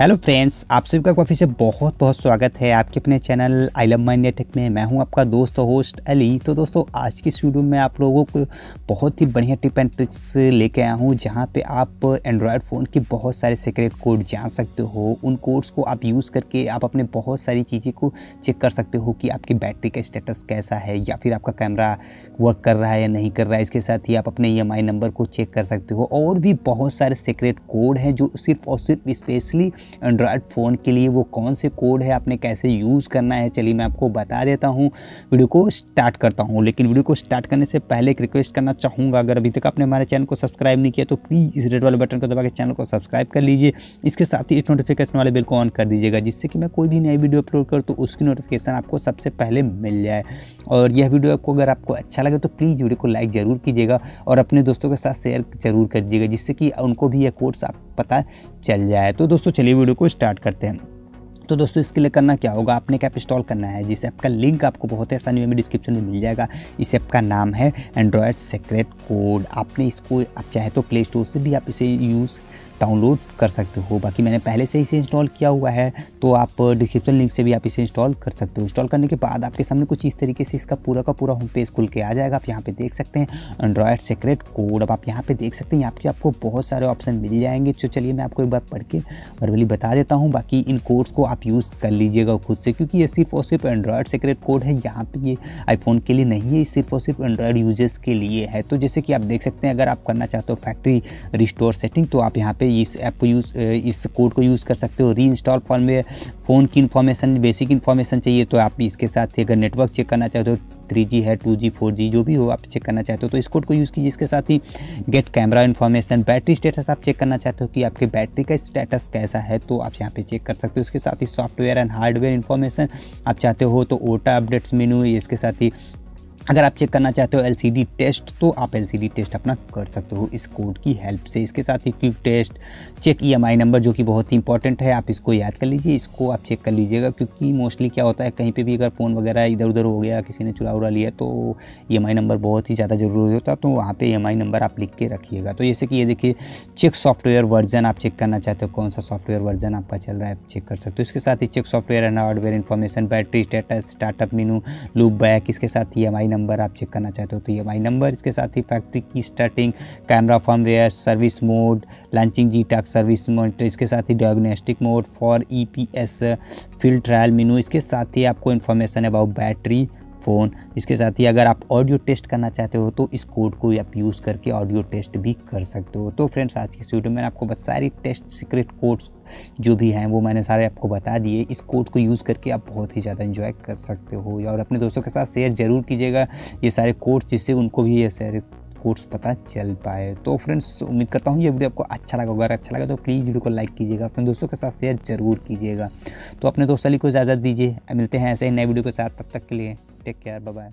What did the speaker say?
hello friends आप सभी का काफ़ी से बहुत बहुत स्वागत है आपके अपने channel I Love My Tech में मैं हूं आपका दोस्त होस्ट अली तो दोस्तों आज की स्टूडियो में आप लोगों को बहुत ही बढ़िया टिप एंड ट्रिक्स लेके आया हूं जहां पे आप एंड्रॉयड फ़ोन के बहुत सारे सीक्रेट कोड जान सकते हो उन कोड्स को आप यूज़ करके आप अपने बहुत सारी चीज़ें को चेक कर सकते हो कि आपकी बैटरी का स्टेटस कैसा है या फिर आपका कैमरा वर्क कर रहा है या नहीं कर रहा है इसके साथ ही आप अपने ई e नंबर को चेक कर सकते हो और भी बहुत सारे सीक्रेट कोड हैं जो सिर्फ और सिर्फ स्पेशली एंड्रॉयड फ़ोन के लिए वो कौन से कोड है आपने कैसे यूज़ करना है चलिए मैं आपको बता देता हूँ वीडियो को स्टार्ट करता हूँ लेकिन वीडियो को स्टार्ट करने से पहले एक रिक्वेस्ट करना चाहूँगा अगर अभी तक आपने हमारे चैनल को सब्सक्राइब नहीं किया तो प्लीज़ इस रेड वाले बटन को दबा के चैनल को सब्सक्राइब कर लीजिए इसके साथ ही इस नोटिफिकेशन वाले बिल को ऑन कर दीजिएगा जिससे कि मैं कोई भी नई वीडियो अपलोड करूँ तो उसकी नोटिफिकेशन आपको सबसे पहले मिल जाए और यह वीडियो आपको अगर आपको अच्छा लगे तो प्लीज़ वीडियो को लाइक ज़रूर कीजिएगा और अपने दोस्तों के साथ शेयर ज़रूर कर दीजिएगा जिससे कि उनको भी यह कोर्स आप पता चल जाए तो दोस्तों चलिए वीडियो को स्टार्ट करते हैं तो दोस्तों इसके लिए करना क्या होगा आपने एक ऐप इंस्टॉल करना है जिस ऐप का लिंक आपको बहुत ही आसानी में डिस्क्रिप्शन में मिल जाएगा इस ऐप का नाम है एंड्रॉयड सेक्रेट कोड आपने इसको आप चाहे तो प्ले स्टोर से भी आप इसे यूज़ डाउनलोड कर सकते हो बाकी मैंने पहले से इसे इंस्टॉल किया हुआ है तो आप डिस्क्रिप्शन लिंक से भी आप इसे इंस्टॉल कर सकते हो इंस्टॉल करने के बाद आपके सामने कुछ इस तरीके से इसका पूरा का पूरा होम पेज खुल के आ जाएगा आप यहाँ पे देख सकते हैं एंड्रॉयड सेक्रेट कोड अब आप यहाँ पे देख सकते हैं यहाँ पे आपको बहुत सारे ऑप्शन मिल जाएंगे तो चलिए मैं आपको एक बार पढ़ के वर्वली बता देता हूँ बाकी इन कोड्स को आप यूज़ कर लीजिएगा खुद से क्योंकि ये सिर्फ और सिर्फ एंड्रॉयड सेक्रेट कोड है यहाँ पर ये आईफोन के लिए नहीं है सिर्फ और सिर्फ एंड्रॉयड यूजर्स के लिए है तो जैसे कि आप देख सकते हैं अगर आप करना चाहते हो फैक्ट्री रिस्टोर सेटिंग तो आप यहाँ पर इस ऐप को यूज़ इस कोड को यूज़ कर सकते हो री इंस्टॉल फॉर्म में फ़ोन की इन्फॉर्मेशन बेसिक इन्फॉर्मेशन चाहिए तो आप इसके साथ अगर नेटवर्क चेक करना चाहते हो थ्री जी है टू जी फोर जी जो भी हो आप चेक करना चाहते हो तो इस कोड को यूज़ कीजिए इसके साथ ही get camera information battery status आप चेक करना चाहते हो कि आपके बैटरी का स्टेटस कैसा है तो आप यहाँ पे चेक कर सकते हो इसके साथ ही सॉफ्टवेयर एंड हार्डवेयर इन्फॉर्मेशन आप चाहते हो तो ओटा अपडेट्स मेनू इसके साथ ही अगर आप चेक करना चाहते हो एल टेस्ट तो आप एल टेस्ट अपना कर सकते हो इस कोड की हेल्प से इसके साथ ही quick test check E number जो कि बहुत ही इंपॉर्टेंट है आप इसको याद कर लीजिए इसको आप चेक कर लीजिएगा क्योंकि मोस्टली क्या होता है कहीं पे भी अगर फ़ोन वगैरह इधर उधर हो गया किसी ने चुरा उड़ा लिया तो ई e नंबर बहुत ही ज़्यादा ज़रूरी होता है तो वहाँ पर ई नंबर आप लिख के रखिएगा तो जैसे कि ये देखिए चेक सॉफ्टवेयर वर्जन आप चेक करना चाहते हो कौन सा सॉफ्टवेयर वर्जन आपका चल रहा है आप चेक कर सकते हो इसके साथ ही check software and hardware information battery status startup menu loop back इसके साथ ई e नंबर आप चेक करना चाहते हो तो वाई नंबर इसके साथ ही फैक्ट्री की starting camera firmware service mode launching G tech service mode इसके साथ ही diagnostic mode for E field trial menu इसके साथ ही आपको इन्फॉर्मेशन अबाउट बैटरी फ़ोन इसके साथ ही अगर आप ऑडियो टेस्ट करना चाहते हो तो इस कोड को आप यूज़ करके ऑडियो टेस्ट भी कर सकते हो तो फ्रेंड्स आज की इस वीडियो में आपको बस सारी टेस्ट सीक्रेट कोड्स जो भी हैं वो मैंने सारे आपको बता दिए इस कोड को यूज़ करके आप बहुत ही ज़्यादा इन्जॉय कर सकते हो और अपने दोस्तों के साथ शेयर ज़रूर कीजिएगा ये सारे कोड्स जिससे उनको भी ये सारे कोर्स पता चल पाए तो फ्रेंड्स उम्मीद करता हूँ ये वीडियो आपको अच्छा लगा अगर अच्छा लगा तो प्लीज़ वीडियो को लाइक कीजिएगा अपने दोस्तों के साथ शेयर जरूर कीजिएगा तो अपने दोस्तों को इजाज़त दीजिए मिलते हैं ऐसे ही नए वीडियो के साथ तब तक के लिए टेक केयर बाय